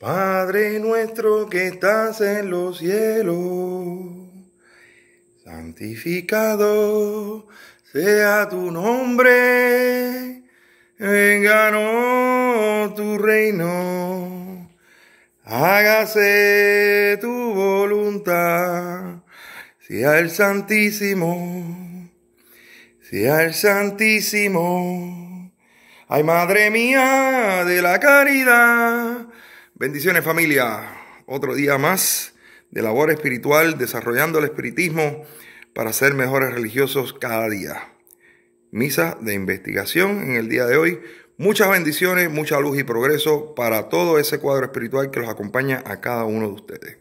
Padre nuestro que estás en los cielos, santificado sea tu nombre, venga tu reino, hágase tu voluntad, sea el Santísimo, sea el Santísimo. Ay, Madre mía de la caridad, Bendiciones familia, otro día más de labor espiritual, desarrollando el espiritismo para ser mejores religiosos cada día. Misa de investigación en el día de hoy. Muchas bendiciones, mucha luz y progreso para todo ese cuadro espiritual que los acompaña a cada uno de ustedes.